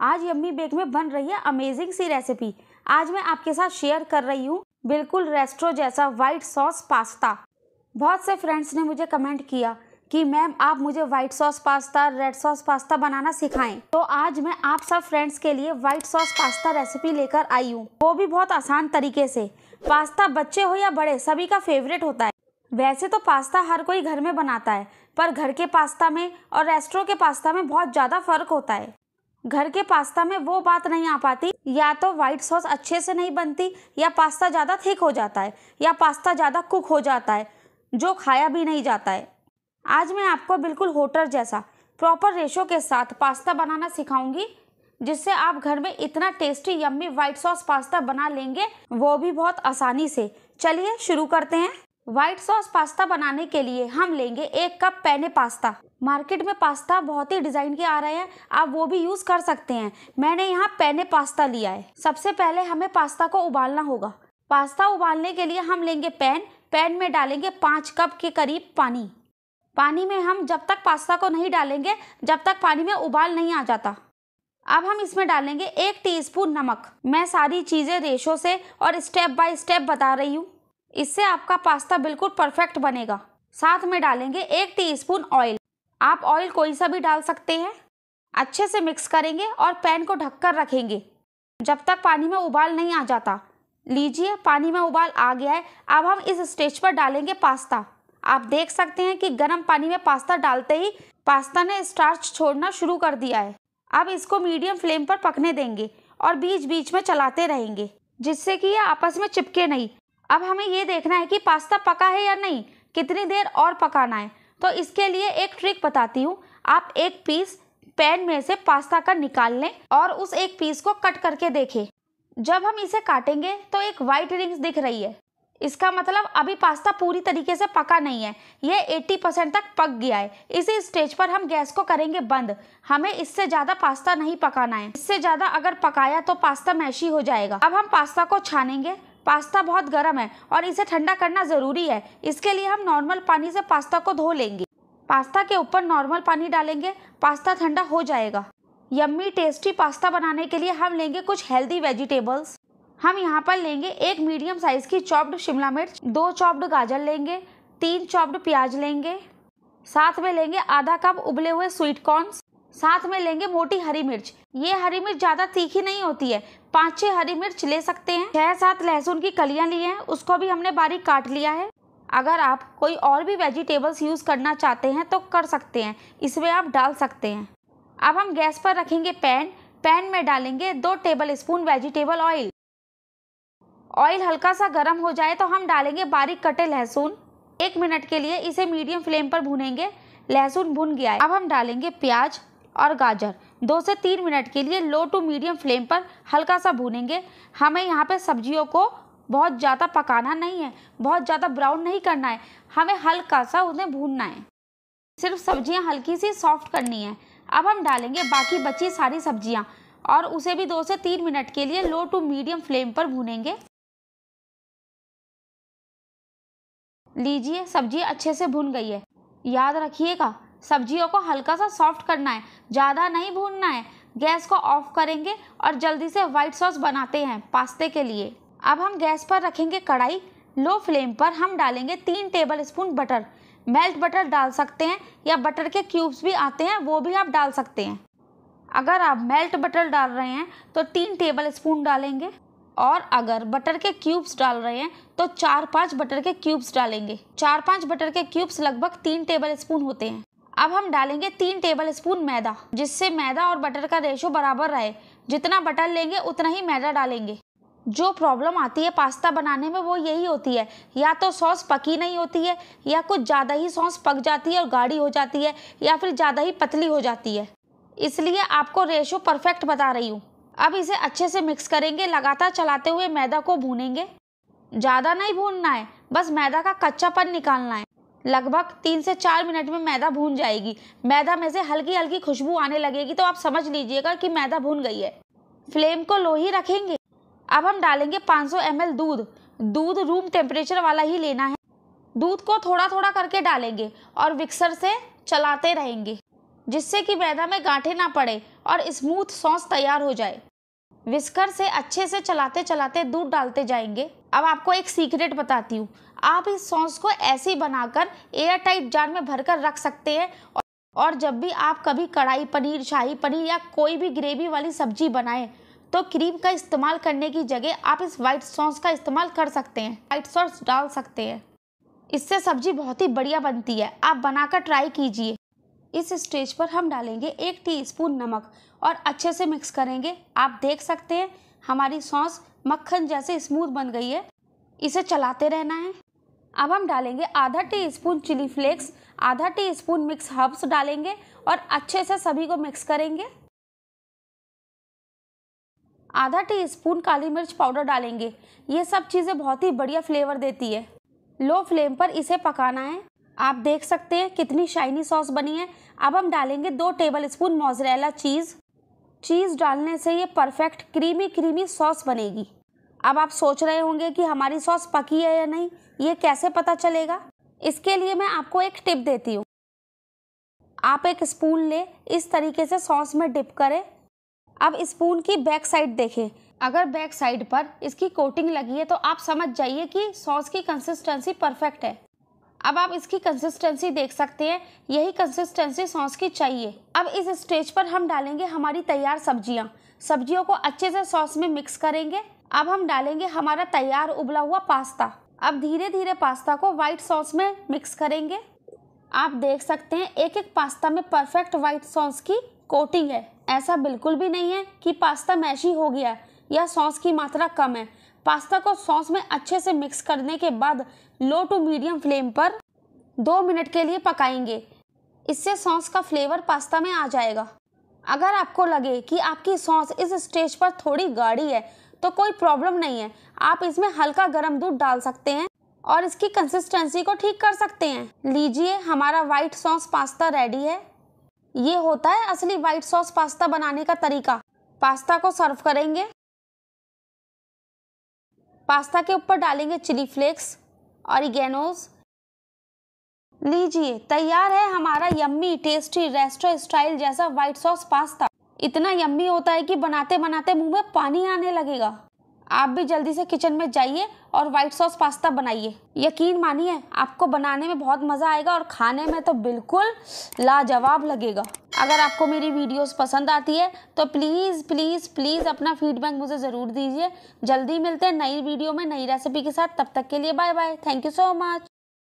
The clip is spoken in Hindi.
आज यम्मी बेक में बन रही है अमेजिंग सी रेसिपी आज मैं आपके साथ शेयर कर रही हूँ बिल्कुल रेस्ट्रो जैसा वाइट सॉस पास्ता बहुत से फ्रेंड्स ने मुझे कमेंट किया कि मैम आप मुझे white sauce pasta red sauce pasta बनाना सिखाएं तो आज मैं आप सब फ्रेंड्स के लिए वाइट सॉस पास्ता रेसिपी लेकर आई हूँ वो भी बहुत आसान तरीके से पास्ता बच्चे हो या बड़े सभी का फेवरेट होता है वैसे तो पास्ता हर कोई घर में बनाता है पर घर के पास्ता में और रेस्टोरों के पास्ता में बहुत ज़्यादा फर्क होता है घर के पास्ता में वो बात नहीं आ पाती या तो वाइट सॉस अच्छे से नहीं बनती या पास्ता ज़्यादा थिक हो जाता है या पास्ता ज़्यादा कुक हो जाता है जो खाया भी नहीं जाता है आज मैं आपको बिल्कुल होटल जैसा प्रॉपर रेशो के साथ पास्ता बनाना सिखाऊंगी जिससे आप घर में इतना tasty yummy white sauce pasta बना लेंगे वो भी बहुत आसानी से चलिए शुरू करते हैं व्हाइट सॉस पास्ता बनाने के लिए हम लेंगे एक कप पैने पास्ता मार्केट में पास्ता बहुत ही डिज़ाइन के आ रहे हैं आप वो भी यूज़ कर सकते हैं मैंने यहाँ पैने पास्ता लिया है सबसे पहले हमें पास्ता को उबालना होगा पास्ता उबालने के लिए हम लेंगे पैन पैन में डालेंगे पाँच कप के करीब पानी पानी में हम जब तक पास्ता को नहीं डालेंगे जब तक पानी में उबाल नहीं आ जाता अब हम इसमें डालेंगे एक टीस्पून नमक मैं सारी चीज़ें रेशों से और स्टेप बाय स्टेप बता रही हूँ इससे आपका पास्ता बिल्कुल परफेक्ट बनेगा साथ में डालेंगे एक टीस्पून ऑयल आप ऑयल कोई सा भी डाल सकते हैं अच्छे से मिक्स करेंगे और पैन को ढककर रखेंगे जब तक पानी में उबाल नहीं आ जाता लीजिए पानी में उबाल आ गया है अब हम इस स्टेज पर डालेंगे पास्ता आप देख सकते हैं कि गर्म पानी में पास्ता डालते ही पास्ता ने स्टार्च छोड़ना शुरू कर दिया है अब इसको मीडियम फ्लेम पर पकने देंगे और बीच बीच में चलाते रहेंगे जिससे कि ये आपस में चिपके नहीं अब हमें ये देखना है कि पास्ता पका है या नहीं कितनी देर और पकाना है तो इसके लिए एक ट्रिक बताती हूँ आप एक पीस पैन में से पास्ता का निकाल लें और उस एक पीस को कट करके देखें जब हम इसे काटेंगे तो एक वाइट रिंग्स दिख रही है इसका मतलब अभी पास्ता पूरी तरीके से पका नहीं है यह 80 परसेंट तक पक गया है इसी स्टेज पर हम गैस को करेंगे बंद हमें इससे ज़्यादा पास्ता नहीं पकाना है इससे ज़्यादा अगर पकाया तो पास्ता मैशी हो जाएगा अब हम पास्ता को छानेंगे पास्ता बहुत गर्म है और इसे ठंडा करना ज़रूरी है इसके लिए हम नॉर्मल पानी से पास्ता को धो लेंगे पास्ता के ऊपर नॉर्मल पानी डालेंगे पास्ता ठंडा हो जाएगा यम्मी टेस्टी पास्ता बनाने के लिए हम लेंगे कुछ हेल्दी वेजिटेबल्स हम यहाँ पर लेंगे एक मीडियम साइज़ की चॉप्ड शिमला मिर्च दो चॉप्ड गाजर लेंगे तीन चॉप्ड प्याज लेंगे साथ में लेंगे आधा कप उबले हुए स्वीट कॉर्न्स साथ में लेंगे मोटी हरी मिर्च ये हरी मिर्च ज़्यादा तीखी नहीं होती है पाँच छह हरी मिर्च ले सकते हैं छह सात लहसुन की कलियां ली हैं उसको भी हमने बारीक काट लिया है अगर आप कोई और भी वेजिटेबल्स यूज़ करना चाहते हैं तो कर सकते हैं इसमें आप डाल सकते हैं अब हम गैस पर रखेंगे पैन पैन में डालेंगे दो tablespoon vegetable oil oil हल्का सा गर्म हो जाए तो हम डालेंगे बारीक कटे लहसुन एक मिनट के लिए इसे मीडियम फ्लेम पर भूनेंगे लहसुन भुन गया है अब हम डालेंगे प्याज और गाजर दो से तीन मिनट के लिए लो टू मीडियम फ्लेम पर हल्का सा भूनेंगे हमें यहाँ पे सब्जियों को बहुत ज़्यादा पकाना नहीं है बहुत ज़्यादा ब्राउन नहीं करना है हमें हल्का सा उन्हें भूनना है सिर्फ सब्जियाँ हल्की सी सॉफ्ट करनी है अब हम डालेंगे बाकी बची सारी सब्जियाँ और उसे भी दो से तीन मिनट के लिए लो टू मीडियम फ्लेम पर भूनेंगे लीजिए सब्जी अच्छे से भुन गई है याद रखिएगा सब्जियों को हल्का सा सॉफ्ट करना है ज़्यादा नहीं भूनना है गैस को ऑफ करेंगे और जल्दी से वाइट सॉस बनाते हैं पास्ते के लिए अब हम गैस पर रखेंगे कढ़ाई लो फ्लेम पर हम डालेंगे तीन tablespoon butter melt butter डाल सकते हैं या बटर के क्यूब्स भी आते हैं वो भी आप डाल सकते हैं अगर आप मेल्ट बटर डाल रहे हैं तो तीन टेबल स्पून डालेंगे और अगर बटर के क्यूब्स डाल रहे हैं तो चार पांच बटर के क्यूब्स डालेंगे चार पांच बटर के क्यूब्स लगभग तीन टेबल स्पून होते हैं अब हम डालेंगे तीन टेबल स्पून मैदा जिससे मैदा और बटर का रेशो बराबर रहे जितना बटर लेंगे उतना ही मैदा डालेंगे जो प्रॉब्लम आती है पास्ता बनाने में वो यही होती है या तो सॉस पकी नहीं होती है या कुछ ज़्यादा ही सॉस पक जाती है और गाढ़ी हो जाती है या फिर ज़्यादा ही पतली हो जाती है इसलिए आपको रेशो परफेक्ट बता रही हूँ अब इसे अच्छे से मिक्स करेंगे लगातार चलाते हुए मैदा को भूनेंगे ज़्यादा नहीं भूनना है बस मैदा का कच्चापन निकालना है लगभग तीन से चार मिनट में मैदा भून जाएगी मैदा में से हल्की हल्की खुशबू आने लगेगी तो आप समझ लीजिएगा कि मैदा भून गई है फ्लेम को लो ही रखेंगे अब हम डालेंगे 500 सौ दूध दूध रूम टेम्परेचर वाला ही लेना है दूध को थोड़ा थोड़ा करके डालेंगे और मिक्सर से चलाते रहेंगे जिससे कि मैदा में गांठे ना पड़े और स्मूथ सॉस तैयार हो जाए विस्कर से अच्छे से चलाते चलाते दूध डालते जाएंगे अब आपको एक सीक्रेट बताती हूँ आप इस सॉस को ऐसे ही बनाकर एयर टाइट जार में भरकर रख सकते हैं और जब भी आप कभी कढ़ाई पनीर शाही पनीर या कोई भी ग्रेवी वाली सब्जी बनाएं तो क्रीम का इस्तेमाल करने की जगह आप इस वाइट सॉस का इस्तेमाल कर सकते हैं वाइट सॉस डाल सकते हैं इससे सब्जी बहुत ही बढ़िया बनती है आप बनाकर ट्राई कीजिए इस स्टेज पर हम डालेंगे एक टीस्पून नमक और अच्छे से मिक्स करेंगे आप देख सकते हैं हमारी सॉस मक्खन जैसे स्मूथ बन गई है इसे चलाते रहना है अब हम डालेंगे आधा टी स्पून चिली फ्लेक्स आधा टी स्पून मिक्स हर्ब्स डालेंगे और अच्छे से सभी को मिक्स करेंगे आधा टी स्पून काली मिर्च पाउडर डालेंगे ये सब चीज़ें बहुत ही बढ़िया फ्लेवर देती है लो फ्लेम पर इसे पकाना है आप देख सकते हैं कितनी शाइनी सॉस बनी है अब हम डालेंगे दो tablespoon mozzarella cheese cheese डालने से ये परफेक्ट क्रीमी क्रीमी सॉस बनेगी अब आप सोच रहे होंगे कि हमारी सॉस पकी है या नहीं ये कैसे पता चलेगा इसके लिए मैं आपको एक टिप देती हूँ आप एक स्पून ले इस तरीके से सॉस में डिप करें अब स्पून की बैक साइड देखें अगर बैक साइड पर इसकी कोटिंग लगी है तो आप समझ जाइए कि सॉस की कंसिस्टेंसी परफेक्ट है अब आप इसकी कंसिस्टेंसी देख सकते हैं यही कंसिस्टेंसी सॉस की चाहिए अब इस स्टेज पर हम डालेंगे हमारी तैयार सब्जियाँ सब्जियों को अच्छे से सॉस में मिक्स करेंगे अब हम डालेंगे हमारा तैयार उबला हुआ पास्ता अब धीरे धीरे पास्ता को वाइट सॉस में मिक्स करेंगे आप देख सकते हैं एक एक पास्ता में परफेक्ट वाइट सॉस की कोटिंग है ऐसा बिल्कुल भी नहीं है कि पास्ता मैशी हो गया या सॉस की मात्रा कम है पास्ता को सॉस में अच्छे से मिक्स करने के बाद लो टू मीडियम फ्लेम पर दो मिनट के लिए पकाएंगे इससे सॉस का फ्लेवर पास्ता में आ जाएगा अगर आपको लगे कि आपकी सॉस इस स्टेज पर थोड़ी गाढ़ी है तो कोई प्रॉब्लम नहीं है आप इसमें हल्का गर्म दूध डाल सकते हैं और इसकी कंसिस्टेंसी को ठीक कर सकते हैं लीजिए हमारा वाइट सॉस पास्ता रेडी है ये होता है असली वाइट सॉस पास्ता बनाने का तरीका पास्ता को सर्व करेंगे पास्ता के ऊपर डालेंगे चिली फ्लेक्स ऑरिगेनोज लीजिए तैयार है हमारा यम्मी टेस्टी रेस्टो स्टाइल जैसा वाइट सॉस पास्ता इतना यम्मी होता है कि बनाते बनाते मुंह में पानी आने लगेगा आप भी जल्दी से किचन में जाइए और वाइट सॉस पास्ता बनाइए यकीन मानिए आपको बनाने में बहुत मज़ा आएगा और खाने में तो बिल्कुल लाजवाब लगेगा अगर आपको मेरी वीडियोस पसंद आती है तो प्लीज़ प्लीज़ प्लीज़ अपना फीडबैक मुझे ज़रूर दीजिए जल्दी मिलते हैं नई वीडियो में नई रेसिपी के साथ तब तक के लिए bye bye thank you so much